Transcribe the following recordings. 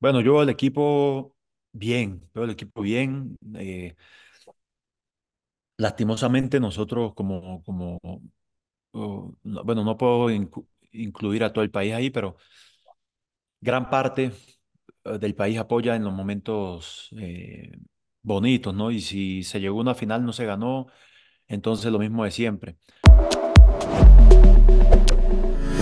Bueno, yo veo al equipo bien, veo el equipo bien. Eh, lastimosamente nosotros como, como bueno, no puedo incluir a todo el país ahí, pero gran parte eh, del país apoya en los momentos eh, bonitos, ¿no? Y si se llegó a una final no se ganó, entonces lo mismo de siempre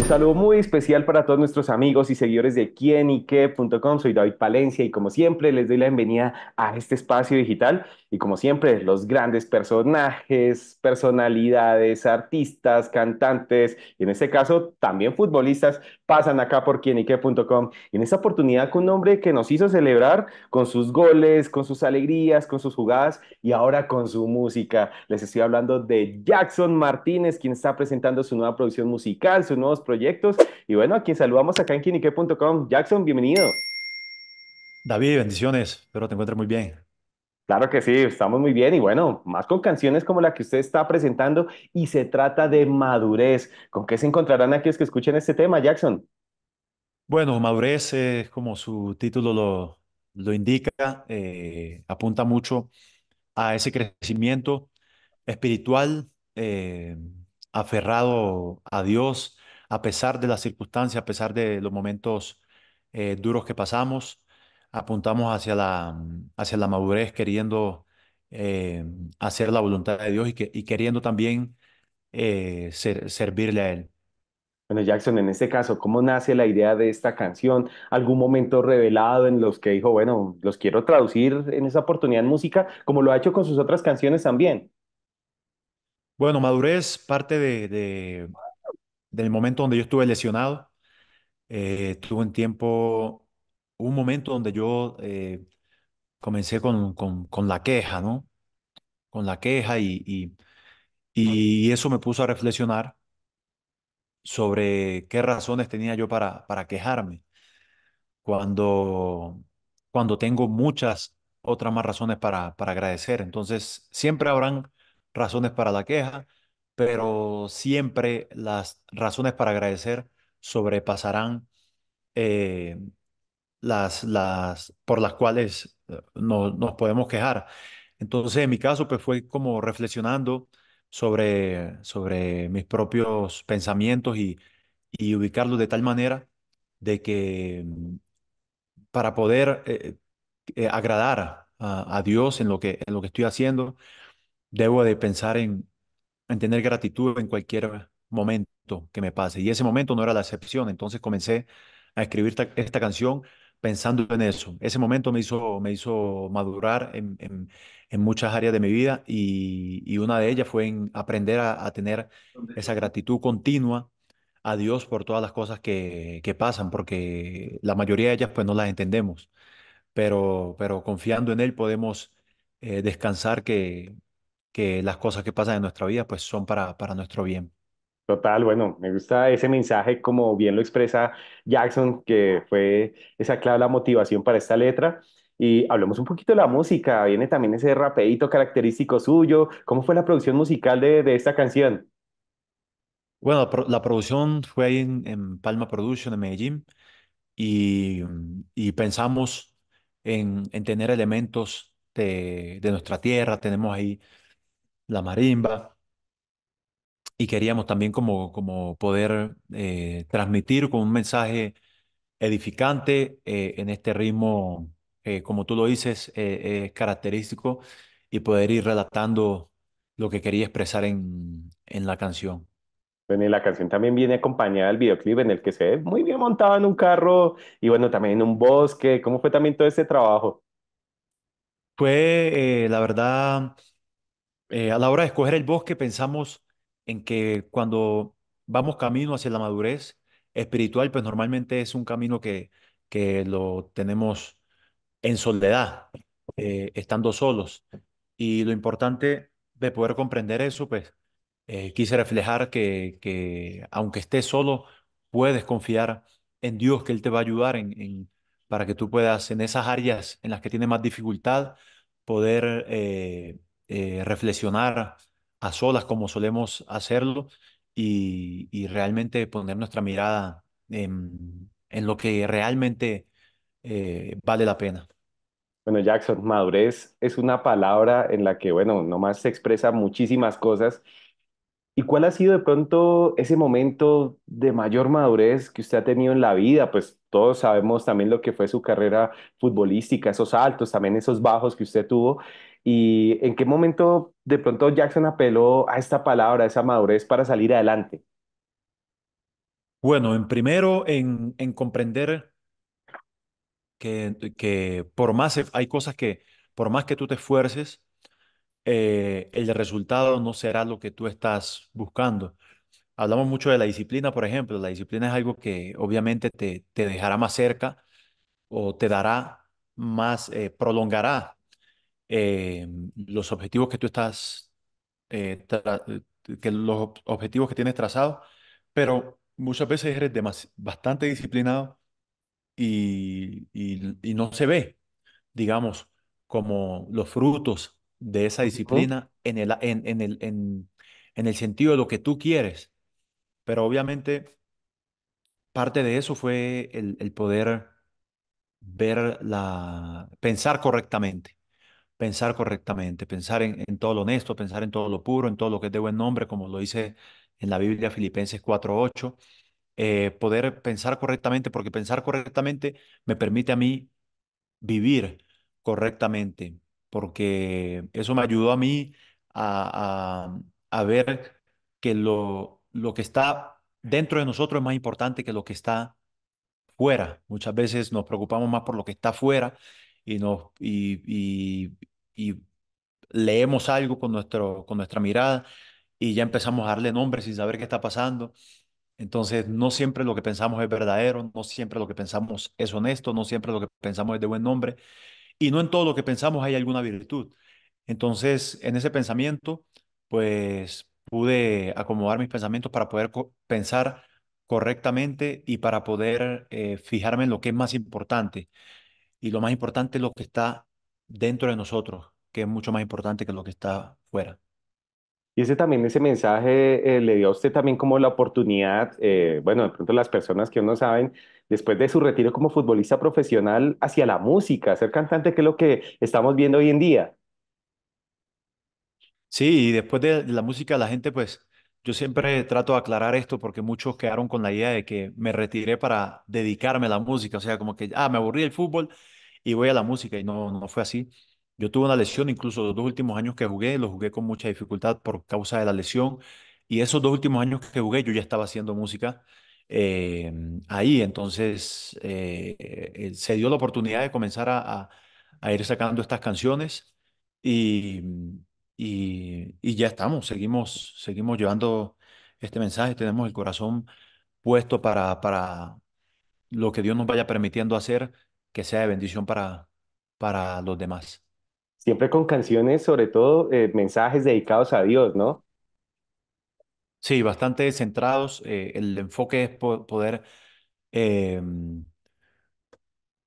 saludo muy especial para todos nuestros amigos y seguidores de quienique.com. Soy David Palencia y como siempre les doy la bienvenida a este espacio digital y como siempre, los grandes personajes, personalidades, artistas, cantantes, y en este caso también futbolistas, pasan acá por quienyque.com. Y en esta oportunidad con un hombre que nos hizo celebrar con sus goles, con sus alegrías, con sus jugadas y ahora con su música. Les estoy hablando de Jackson Martínez, quien está presentando su nueva producción musical, sus nuevos proyectos. Y bueno, a quien saludamos acá en quienyque.com. Jackson, bienvenido. David, bendiciones. Espero te encuentres muy bien. Claro que sí, estamos muy bien y bueno, más con canciones como la que usted está presentando y se trata de madurez. ¿Con qué se encontrarán aquellos que escuchen este tema, Jackson? Bueno, madurez es eh, como su título lo, lo indica, eh, apunta mucho a ese crecimiento espiritual, eh, aferrado a Dios, a pesar de las circunstancias, a pesar de los momentos duros que pasamos apuntamos hacia la, hacia la madurez queriendo eh, hacer la voluntad de Dios y, queriendo también eh, servirle a Él. Bueno, Jackson, en este caso, ¿cómo nace la idea de esta canción? ¿Algún momento revelado en los que dijo, bueno, los quiero traducir en esa oportunidad en música, como lo ha hecho con sus otras canciones también? Bueno, madurez parte de, del momento donde yo estuve lesionado. Eh, tuve un tiempo un momento donde yo eh, comencé con, con, la queja, ¿no? Con la queja y, y, eso me puso a reflexionar sobre qué razones tenía yo para, para quejarme cuando, cuando tengo muchas otras más razones para, para agradecer. Entonces, siempre habrán razones para la queja, pero siempre las razones para agradecer sobrepasarán eh, las, por las cuales eh, no, nos podemos quejar. Entonces, en mi caso, pues fue como reflexionando sobre, sobre mis propios pensamientos y, y ubicarlos de tal manera de que mm, para poder eh, eh, agradar a, Dios en lo, que, en lo que estoy haciendo, debo de pensar en, tener gratitud en cualquier momento que me pase. Y ese momento no era la excepción. Entonces comencé a escribir esta canción pensando en eso. Ese momento me hizo, me hizo madurar en, muchas áreas de mi vida y, una de ellas fue en aprender a, tener esa gratitud continua a Dios por todas las cosas que, pasan, porque la mayoría de ellas pues no las entendemos, pero, confiando en Él podemos eh, descansar que, las cosas que pasan en nuestra vida pues son para nuestro bien. Total, bueno, me gusta ese mensaje, como bien lo expresa Jackson, que fue esa clave, la motivación para esta letra. Y hablemos un poquito de la música, viene también ese rapeíto característico suyo. ¿Cómo fue la producción musical de, esta canción? Bueno, la, producción fue ahí en, Palma Production, en Medellín, y, mm, pensamos en, tener elementos de, de nuestra tierra. Tenemos ahí la marimba, y queríamos también como, como poder eh, transmitir con un mensaje edificante eh, en este ritmo, eh, como tú lo dices, característico y poder ir relatando lo que quería expresar en, en la canción. Bueno, la canción también viene acompañada del videoclip en el que se ve muy bien montado en un carro y bueno, también en un bosque. ¿Cómo fue también todo ese trabajo? Fue, la verdad, a la hora de escoger el bosque pensamos en que cuando vamos camino hacia la madurez espiritual, pues normalmente es un camino que, que lo tenemos en soledad, eh, estando solos. Y lo importante de poder comprender eso, pues eh, quise reflejar que, que aunque estés solo, puedes confiar en Dios, que Él te va a ayudar en, en, para que tú puedas en esas áreas en las que tienes más dificultad poder eh, reflexionar a solas como solemos hacerlo y, realmente poner nuestra mirada en, lo que realmente eh, vale la pena. Bueno, Jackson, madurez es una palabra en la que, bueno, nomás se expresa muchísimas cosas. ¿Y cuál ha sido de pronto ese momento de mayor madurez que usted ha tenido en la vida? Pues todos sabemos también lo que fue su carrera futbolística, esos altos, también esos bajos que usted tuvo. ¿Y en qué momento de pronto Jackson apeló a esta palabra, a esa madurez para salir adelante? Bueno, en primero, en, comprender que, que, por más hay cosas que, por más que tú te esfuerces, eh, el resultado no será lo que tú estás buscando. Hablamos mucho de la disciplina, por ejemplo. La disciplina es algo que obviamente te, dejará más cerca o te dará más, eh, prolongará eh, los objetivos que tú estás, eh, eh, que los objetivos que tienes trazados, pero muchas veces eres bastante disciplinado y, no se ve, digamos, como los frutos de esa disciplina en el, el, en, el sentido de lo que tú quieres. Pero obviamente parte de eso fue el, el poder ver la, pensar correctamente pensar correctamente, pensar en, todo lo honesto, pensar en todo lo puro, en todo lo que es de buen nombre, como lo dice en la Biblia Filipenses 4.8, eh, poder pensar correctamente, porque pensar correctamente me permite a mí vivir correctamente, porque eso me ayudó a mí a, ver que lo, lo que está dentro de nosotros es más importante que lo que está fuera. Muchas veces nos preocupamos más por lo que está fuera y, y, leemos algo con, nuestro, con nuestra mirada y ya empezamos a darle nombre sin saber qué está pasando. Entonces, no siempre lo que pensamos es verdadero, no siempre lo que pensamos es honesto, no siempre lo que pensamos es de buen nombre, y no en todo lo que pensamos hay alguna virtud. Entonces, en ese pensamiento, pues pude acomodar mis pensamientos para poder pensar correctamente y para poder eh, fijarme en lo que es más importante y lo más importante es lo que está dentro de nosotros, que es mucho más importante que lo que está fuera. Y ese también, ese mensaje eh, le dio a usted también como la oportunidad, eh, bueno, de pronto las personas que no saben, después de su retiro como futbolista profesional hacia la música, ser cantante, que es lo que estamos viendo hoy en día. Sí, y después de la música la gente pues yo siempre trato de aclarar esto porque muchos quedaron con la idea de que me retiré para dedicarme a la música, o sea, como que, ah, me aburrí el fútbol y voy a la música y no, no fue así. Yo tuve una lesión, incluso los dos últimos años que jugué, lo jugué con mucha dificultad por causa de la lesión y esos dos últimos años que jugué yo ya estaba haciendo música. Eh, ahí entonces eh, eh, se dio la oportunidad de comenzar a ir sacando estas canciones y y, ya estamos, seguimos, seguimos llevando este mensaje, tenemos el corazón puesto para, para lo que Dios nos vaya permitiendo hacer, que sea de bendición para, para los demás. Siempre con canciones, sobre todo eh, mensajes dedicados a Dios, ¿no? Sí, bastante centrados. Eh, el enfoque es poder eh,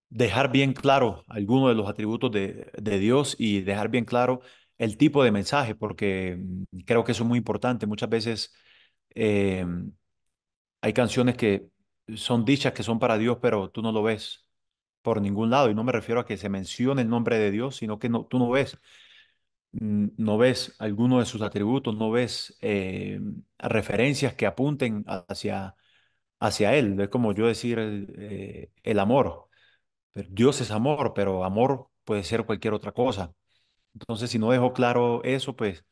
dejar bien claro algunos de los atributos de, de Dios y dejar bien claro el tipo de mensaje, porque mm, creo que eso es muy importante. Muchas veces eh, hay canciones que son dichas que son para Dios, pero tú no lo ves por ningún lado. Y no me refiero a que se mencione el nombre de Dios, sino que no, tú no ves, mm, no ves alguno de sus atributos, no ves eh, referencias que apunten hacia, hacia Él. Es como yo decir eh, el amor. Dios es amor, pero amor puede ser cualquier otra cosa. Entonces, si no dejo claro eso, pues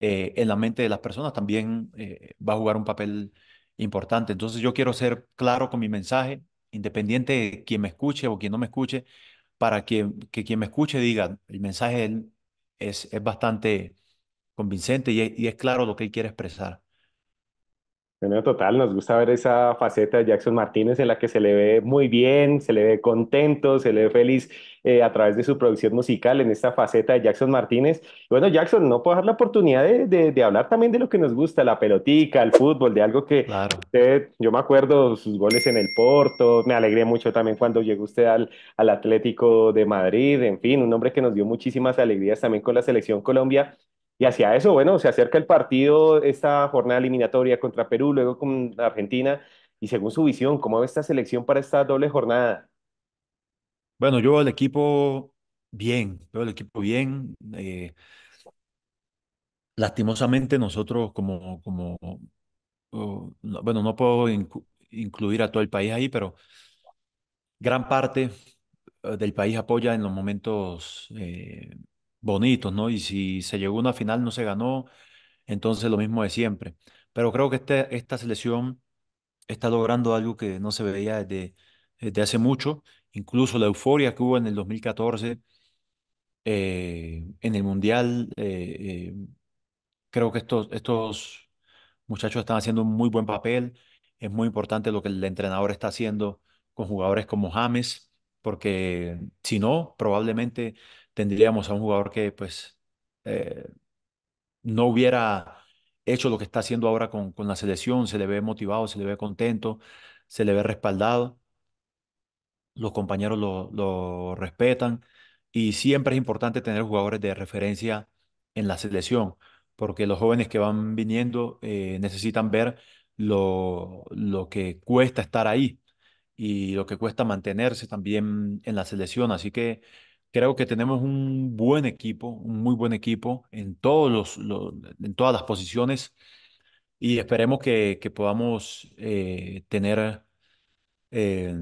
eh, en la mente de las personas también eh, va a jugar un papel importante. Entonces, yo quiero ser claro con mi mensaje, independiente de quien me escuche o quien no me escuche, para que, que quien me escuche diga, el mensaje es, es bastante convincente y y es claro lo que él quiere expresar total, nos gusta ver esa faceta de Jackson Martínez en la que se le ve muy bien, se le ve contento, se le ve feliz eh, a través de su producción musical en esta faceta de Jackson Martínez. bueno, Jackson, no puedo dar la oportunidad de, hablar también de lo que nos gusta, la pelotica, el fútbol, de algo que usted, yo me acuerdo sus goles en el Porto, me alegré mucho también cuando llegó usted al, al Atlético de Madrid, en fin, un hombre que nos dio muchísimas alegrías también con la selección Colombia. Y hacia eso, bueno, se acerca el partido, esta jornada eliminatoria contra Perú, luego con Argentina. Y según su visión, ¿cómo ve esta selección para esta doble jornada? Bueno, yo veo el equipo bien, veo el equipo bien. Eh, lastimosamente nosotros como, como bueno, no puedo incluir a todo el país ahí, pero gran parte eh, del país apoya en los momentos eh, bonitos, ¿no? Y si se llegó a una final, no se ganó, entonces lo mismo de siempre. Pero creo que este, esta selección está logrando algo que no se veía desde, hace mucho, incluso la euforia que hubo en el 2014 eh, en el Mundial. Eh, eh, creo que estos, estos muchachos están haciendo un muy buen papel. Es muy importante lo que el entrenador está haciendo con jugadores como James, porque si no, probablemente tendríamos a un jugador que pues eh, no hubiera hecho lo que está haciendo ahora con, con la selección, se le ve motivado, se le ve contento, se le ve respaldado, los compañeros lo, respetan y siempre es importante tener jugadores de referencia en la selección, porque los jóvenes que van viniendo eh, necesitan ver lo, lo que cuesta estar ahí y lo que cuesta mantenerse también en la selección, así que creo que tenemos un buen equipo, un muy buen equipo en, todos los, en todas las posiciones y esperemos que, podamos eh, tener, eh,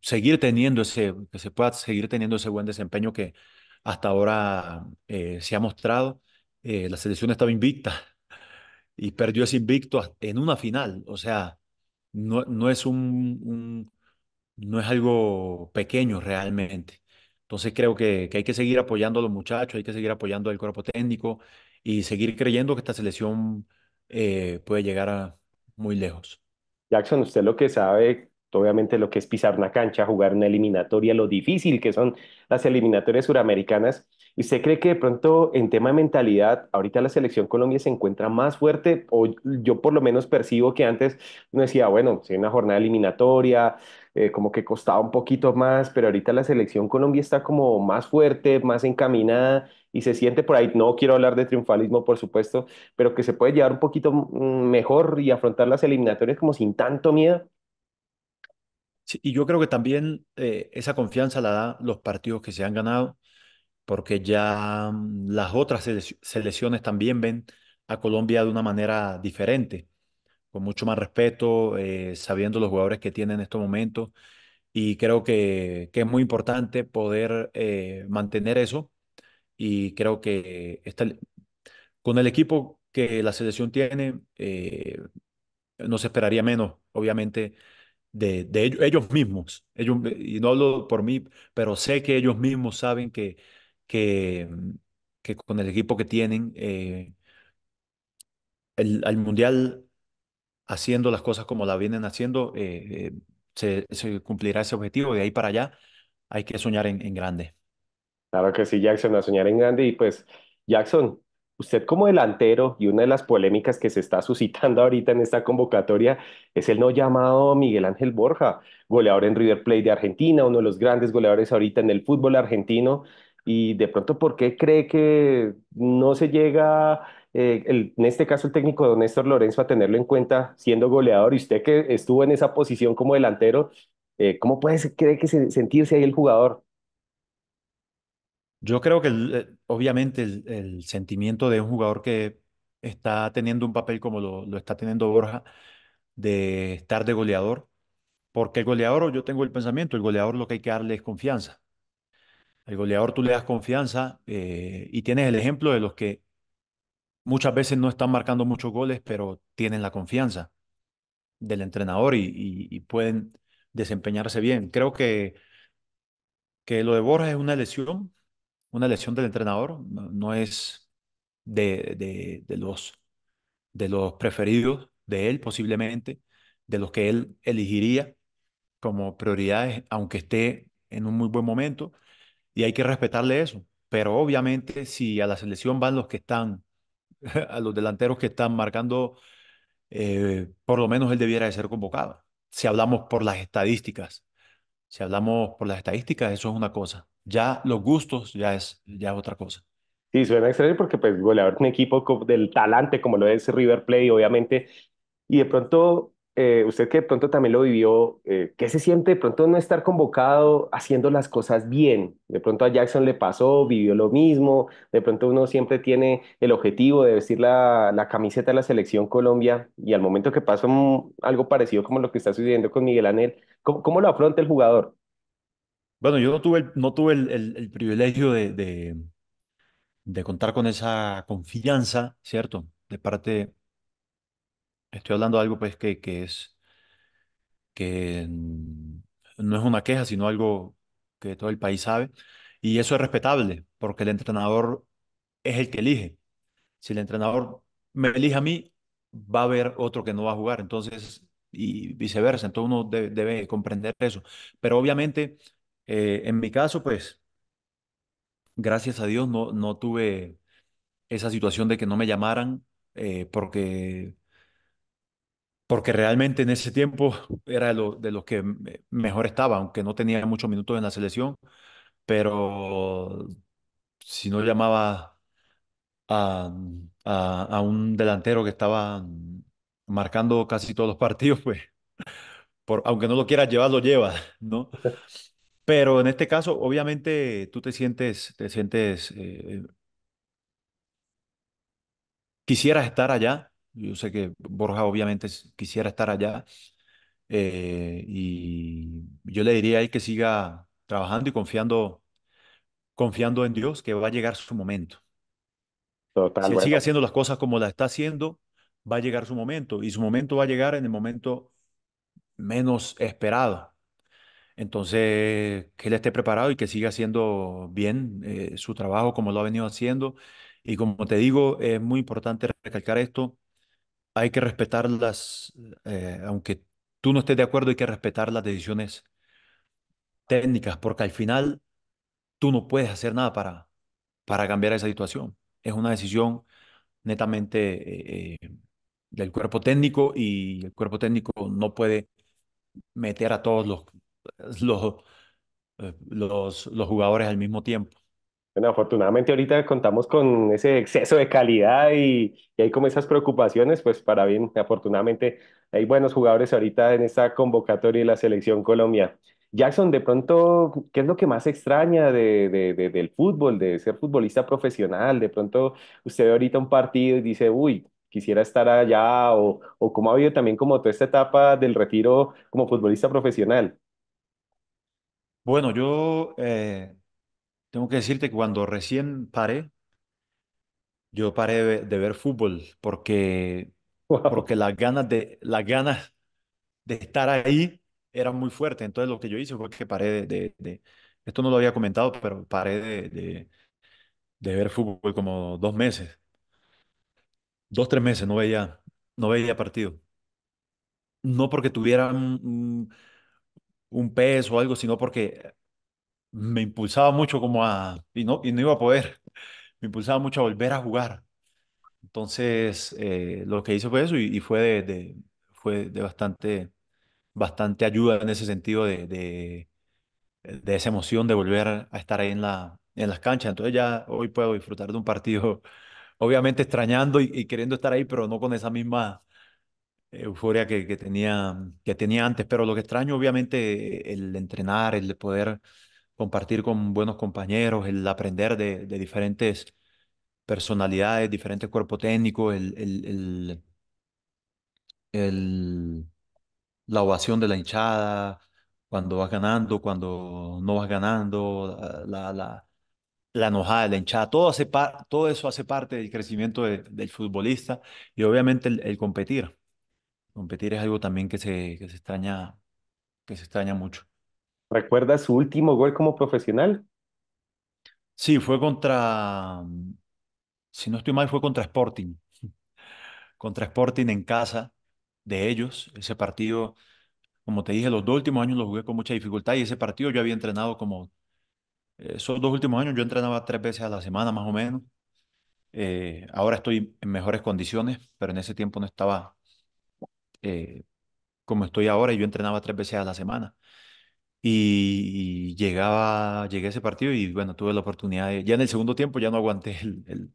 seguir teniendo ese, que se pueda seguir teniendo ese buen desempeño que hasta ahora eh, se ha mostrado. la selección estaba invicta y perdió ese invicto en una final, o sea, no, no es un, un no es algo pequeño realmente. Entonces creo que, hay que seguir apoyando a los muchachos, hay que seguir apoyando al cuerpo técnico y seguir creyendo que esta selección eh, puede llegar a muy lejos. Jackson, usted lo que sabe, obviamente lo que es pisar una cancha, jugar una eliminatoria, lo difícil que son las eliminatorias suramericanas. ¿Y usted cree que de pronto en tema de mentalidad, ahorita la selección Colombia se encuentra más fuerte? O yo por lo menos percibo que antes no decía, bueno, si hay una jornada eliminatoria, eh, como que costaba un poquito más, pero ahorita la selección Colombia está como más fuerte, más encaminada y se siente por ahí, no quiero hablar de triunfalismo, por supuesto, pero que se puede llevar un poquito mm, mejor y afrontar las eliminatorias como sin tanto miedo. Sí, y yo creo que también eh, esa confianza la da los partidos que se han ganado, porque ya mm, las otras selecciones también ven a Colombia de una manera diferente con mucho más respeto, eh, sabiendo los jugadores que tienen en estos momentos. Y creo que, que es muy importante poder eh, mantener eso. Y creo que está con el equipo que la selección tiene, eh, no se esperaría menos, obviamente, de, de ellos, mismos. Ellos, y no hablo por mí, pero sé que ellos mismos saben que, que, que con el equipo que tienen, eh, el, al Mundial haciendo las cosas como la vienen haciendo, eh, eh, se, cumplirá ese objetivo. De ahí para allá hay que soñar en, en, grande. Claro que sí, Jackson, a soñar en grande. Y pues, Jackson, usted como delantero y una de las polémicas que se está suscitando ahorita en esta convocatoria es el no llamado Miguel Ángel Borja, goleador en River Plate de Argentina, uno de los grandes goleadores ahorita en el fútbol argentino. Y de pronto, ¿por qué cree que no se llega eh, en este caso el técnico don Néstor Lorenzo a tenerlo en cuenta siendo goleador y usted que estuvo en esa posición como delantero, eh, ¿cómo puede ser, que se, sentirse ahí el jugador? Yo creo que eh, obviamente el, sentimiento de un jugador que está teniendo un papel como lo, está teniendo Borja, de estar de goleador, porque el goleador, yo tengo el pensamiento, el goleador lo que hay que darle es confianza. El goleador tú le das confianza y tienes el ejemplo de los que muchas veces no están marcando muchos goles, pero tienen la confianza del entrenador y, pueden desempeñarse bien. Creo que, que lo de Borja es una lesión, una lesión del entrenador, no, es de, de, los, de los preferidos de él posiblemente, de los que él elegiría como prioridades, aunque esté en un muy buen momento, y hay que respetarle eso. Pero obviamente si a la selección van los que están a los delanteros que están marcando, eh, por lo menos él debiera de ser convocado. Si hablamos por las estadísticas, si hablamos por las estadísticas, eso es una cosa. Ya los gustos ya es, ya otra cosa. Sí, suena extraño porque pues goleador un equipo del talante como lo es River Plate, obviamente, y de pronto eh, usted que de pronto también lo vivió, eh, ¿qué se siente de pronto no estar convocado haciendo las cosas bien? De pronto a Jackson le pasó, vivió lo mismo, de pronto uno siempre tiene el objetivo de vestir la, camiseta de la selección Colombia y al momento que pasa algo parecido como lo que está sucediendo con Miguel Anel, ¿cómo, lo afronta el jugador? Bueno, yo no tuve el, no tuve el, privilegio de, de contar con esa confianza, ¿cierto? De parte Estoy hablando de algo pues que, que es, que mm, no es una queja, sino algo que todo el país sabe. Y eso es respetable, porque el entrenador es el que elige. Si el entrenador me elige a mí, va a haber otro que no va a jugar. Entonces, y viceversa. Entonces uno debe comprender eso. Pero obviamente, eh, en mi caso, pues, gracias a Dios no, no tuve esa situación de que no me llamaran eh, porque porque realmente en ese tiempo era de, lo, los que mejor estaba, aunque no tenía muchos minutos en la selección, pero si no llamaba a, un delantero que estaba marcando casi todos los partidos, pues, por, aunque no lo quieras llevar, lo lleva. ¿no? Pero en este caso, obviamente, tú te sientes, te sientes, eh, quisieras estar allá, yo sé que Borja obviamente quisiera estar allá eh, y yo le diría que siga trabajando y confiando, confiando en Dios que va a llegar su momento. Total, si sigue haciendo las cosas como las está haciendo, va a llegar su momento y su momento va a llegar en el momento menos esperado. Entonces, que él esté preparado y que siga haciendo bien eh, su trabajo como lo ha venido haciendo. Y como te digo, es muy importante recalcar esto, hay que respetarlas, eh, aunque tú no estés de acuerdo, hay que respetar las decisiones técnicas, porque al final tú no puedes hacer nada para, para cambiar esa situación. Es una decisión netamente eh, eh, del cuerpo técnico y el cuerpo técnico no puede meter a todos los, los, los jugadores al mismo tiempo. Bueno, afortunadamente ahorita contamos con ese exceso de calidad y, hay como esas preocupaciones, pues para bien, afortunadamente hay buenos jugadores ahorita en esta convocatoria de la selección Colombia. Jackson, de pronto, ¿qué es lo que más extraña de, de, del fútbol, de ser futbolista profesional? De pronto usted ve ahorita un partido y dice, uy, quisiera estar allá, o, o cómo ha habido también como toda esta etapa del retiro como futbolista profesional. Bueno, yo... Eh, tengo que decirte que cuando recién paré, yo paré de, ver fútbol porque, porque las ganas de, ganas de estar ahí eran muy fuertes. Entonces lo que yo hice fue que paré de, esto no lo había comentado, pero paré de, ver fútbol como dos meses, dos, tres meses, no veía, no veía partido. No porque tuviera un peso o algo, sino porque me impulsaba mucho como a, y no, y no iba a poder, me impulsaba mucho a volver a jugar. Entonces, eh, lo que hice fue eso y, fue, de, fue de bastante, bastante ayuda en ese sentido de, de, esa emoción de volver a estar ahí en, la, en las canchas. Entonces ya hoy puedo disfrutar de un partido, obviamente extrañando y, queriendo estar ahí, pero no con esa misma euforia que, que, tenía, que tenía antes. Pero lo que extraño, obviamente, el entrenar, el poder compartir con buenos compañeros, el aprender de, diferentes personalidades, diferentes cuerpos técnicos, el, el, la ovación de la hinchada, cuando vas ganando, cuando no vas ganando, la, la, la la hinchada, todo, hace todo eso hace parte del crecimiento del futbolista y obviamente el, el, competir. Competir es algo también que se, que se extraña, que se extraña mucho. ¿Recuerdas su último gol como profesional? Sí, fue contra, si no estoy mal, fue contra Sporting. Contra Sporting en casa de ellos. Ese partido, como te dije, los dos últimos años lo jugué con mucha dificultad y ese partido yo había entrenado como, eh, esos dos últimos años yo entrenaba tres veces a la semana más o menos. Eh, ahora estoy en mejores condiciones, pero en ese tiempo no estaba eh, como estoy ahora y yo entrenaba tres veces a la semana y, llegaba, llegué a ese partido y bueno, tuve la oportunidad de, ya en el segundo tiempo ya no aguanté el,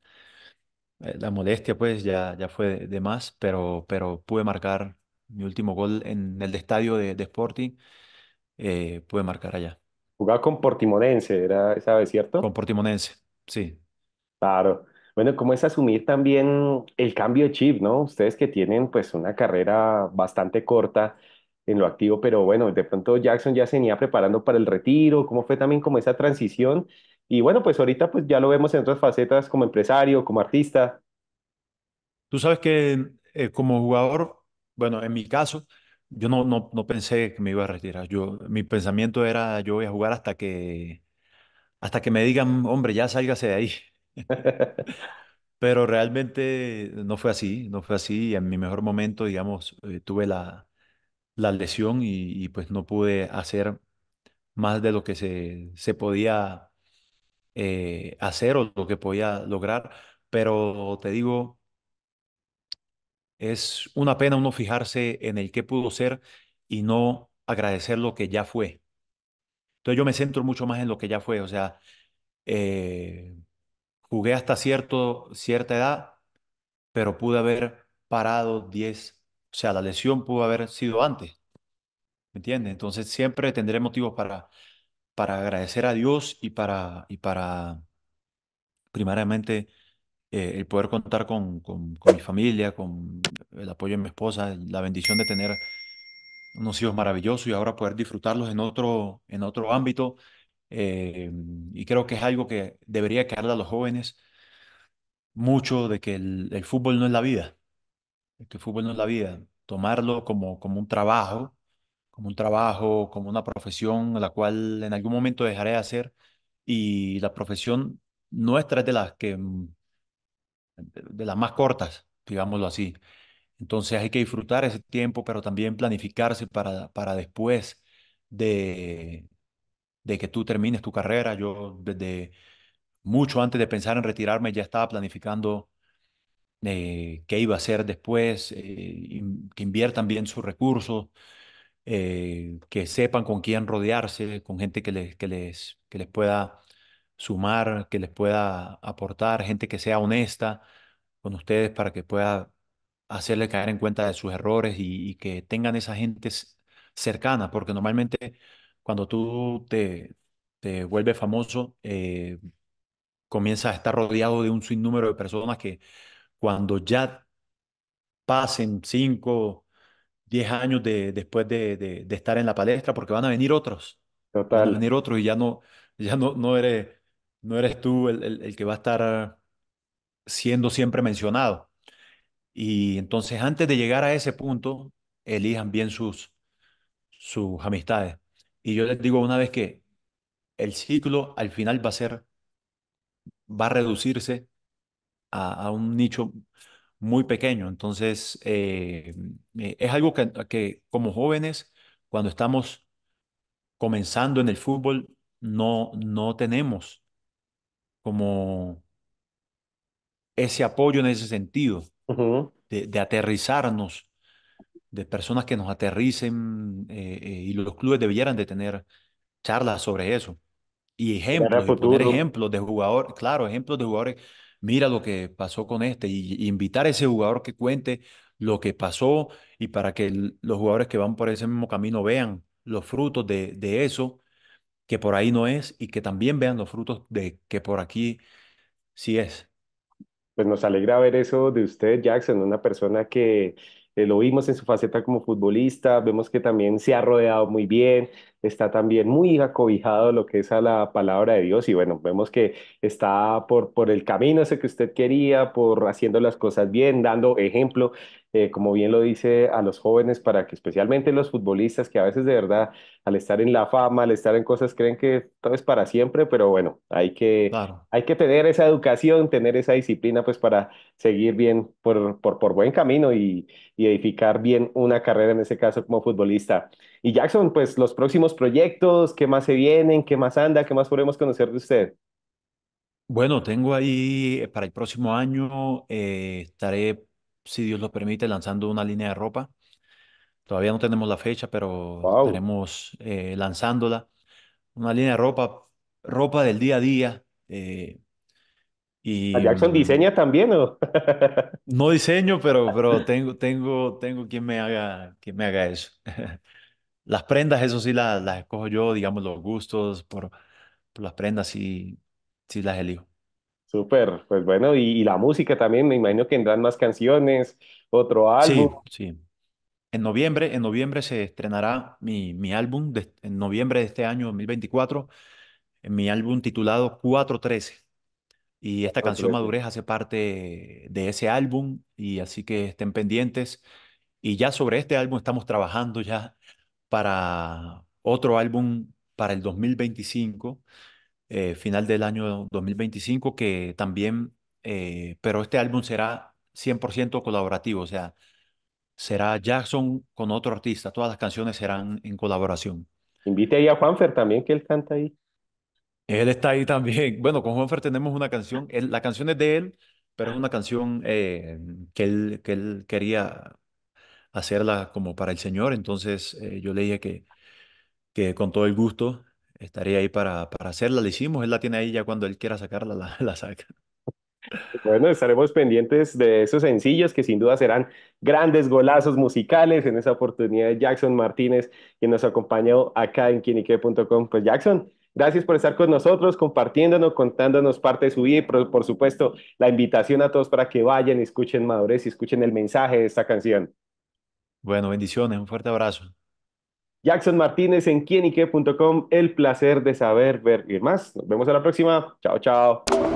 eh, la molestia pues ya, ya fue de, más, pero, pero pude marcar mi último gol en el estadio de, Sporting, eh, pude marcar allá. Jugaba con Portimonense, era esa ¿cierto? Con Portimonense, sí. Claro. Bueno, ¿cómo es asumir también el cambio de chip, no? Ustedes que tienen pues una carrera bastante corta, en lo activo, pero bueno, de pronto Jackson ya se venía preparando para el retiro, cómo fue también como esa transición. Y bueno, pues ahorita pues ya lo vemos en otras facetas como empresario, como artista. Tú sabes que eh, como jugador, bueno, en mi caso, yo no, no, pensé que me iba a retirar. Yo, mi pensamiento era, yo voy a jugar hasta que, hasta que me digan, hombre, ya sálgase de ahí. Pero realmente no fue así, no fue así. En mi mejor momento, digamos, eh, tuve la, la lesión y, pues no pude hacer más de lo que se, se podía eh, hacer o lo que podía lograr. Pero te digo, es una pena uno fijarse en el que pudo ser y no agradecer lo que ya fue. Entonces yo me centro mucho más en lo que ya fue, o sea, eh, jugué hasta cierto, cierta edad, pero pude haber parado 10, o sea, la lesión pudo haber sido antes. ¿Me entiendes? Entonces siempre tendré motivos para, para agradecer a Dios y para, y para primariamente, eh, el poder contar con, mi familia, con el apoyo de mi esposa, la bendición de tener unos hijos maravillosos y ahora poder disfrutarlos en otro, en otro ámbito. Eh, y creo que es algo que debería quedarle a los jóvenes mucho de que el fútbol no es la vida que fútbol no es la vida, tomarlo como, como un trabajo, como un trabajo, como una profesión la cual en algún momento dejaré de hacer y la profesión nuestra es de las que mm, de las más cortas, digámoslo así. Entonces hay que disfrutar ese tiempo, pero también planificarse para, para después de, de que tú termines tu carrera. Yo desde mucho antes de pensar en retirarme ya estaba planificando eh, qué iba a hacer después, eh, que inviertan bien sus recursos, eh, que sepan con quién rodearse, con gente que les, que, les, que les pueda sumar, que les pueda aportar, gente que sea honesta con ustedes para que pueda hacerle caer en cuenta de sus errores y, que tengan esa gente cercana, porque normalmente cuando tú te, te vuelves famoso, comienzas a estar rodeado de un sinnúmero de personas que cuando ya pasen 5, 10 años después de, estar en la palestra, porque van a venir otros. Total. Van a venir otros y ya no, ya no, no, eres, no eres tú el, el que va a estar siendo siempre mencionado. Y entonces, antes de llegar a ese punto, elijan bien sus, sus amistades. Y yo les digo una vez que el ciclo al final va a ser, va a reducirse a, un nicho muy pequeño. Entonces, eh, eh, es algo que, que, como jóvenes, cuando estamos comenzando en el fútbol, no, no tenemos como ese apoyo en ese sentido, de, de, aterrizarnos, de personas que nos aterricen, eh, y los clubes debieran de tener charlas sobre eso. Y ejemplos, ejemplos de jugadores, claro, ejemplos de jugadores mira lo que pasó con este y, invitar a ese jugador que cuente lo que pasó y para que los jugadores que van por ese mismo camino vean los frutos de, eso, que por ahí no es, y que también vean los frutos de que por aquí sí es. Pues nos alegra ver eso de usted, Jackson, una persona que eh, lo vimos en su faceta como futbolista, vemos que también se ha rodeado muy bien, está también muy acobijado lo que es a la palabra de Dios y bueno, vemos que está por, por el camino ese que usted quería, por haciendo las cosas bien, dando ejemplo, eh, como bien lo dice a los jóvenes, para que especialmente los futbolistas que a veces de verdad al estar en la fama, al estar en cosas, creen que todo es para siempre, pero bueno, hay que, hay que tener esa educación, tener esa disciplina pues para seguir bien por, por, por buen camino y, y edificar bien una carrera en ese caso como futbolista. Y Jackson, pues los próximos proyectos, ¿qué más se vienen? ¿Qué más anda? ¿Qué más podemos conocer de usted? Bueno, tengo ahí eh, para el próximo año, eh, estaré, si Dios lo permite, lanzando una línea de ropa. Todavía no tenemos la fecha, pero tenemos estaremos eh, lanzándola. Una línea de ropa, ropa del día a día. y, Jackson diseña también, No diseño, pero, pero tengo, tengo, tengo quien me haga, quien me haga eso. Las prendas, eso sí, las, las escojo yo, digamos, los gustos por, las prendas, sí, sí las elijo. Súper, pues bueno, y, la música también, me imagino que tendrán más canciones, otro álbum. Sí, sí. En noviembre, en noviembre se estrenará mi, mi álbum, de- en noviembre de este año 2024, en mi álbum titulado 413. Y esta canción Madurez hace parte de ese álbum, y así que estén pendientes. Y ya sobre este álbum estamos trabajando ya para otro álbum para el 2025, eh, final del año 2025, que también, eh, pero este álbum será 100% colaborativo, o sea, será Jackson con otro artista, todas las canciones serán en colaboración. Invite ahí a Juanfer también, que él canta ahí. Él está ahí también. Bueno, con Juanfer tenemos una canción, la canción es de él, pero es una canción eh, que, él, que él quería hacerla como para el Señor. Entonces eh, yo le dije que, que con todo el gusto estaría ahí para, para hacerla. Le hicimos, él la tiene ahí ya cuando él quiera sacarla, la, saca. Pues bueno, estaremos pendientes de esos sencillos que sin duda serán grandes golazos musicales en esa oportunidad de Jackson Martínez, quien nos acompañó acá en quienique.com. Pues Jackson, gracias por estar con nosotros, compartiéndonos, contándonos parte de su vida y por, por supuesto la invitación a todos para que vayan, escuchen Madurez y escuchen el mensaje de esta canción. Bueno, bendiciones, un fuerte abrazo. Jackson Martínez en quienyque.com, el placer de saber, ver y más. Nos vemos a la próxima. Chao, chao.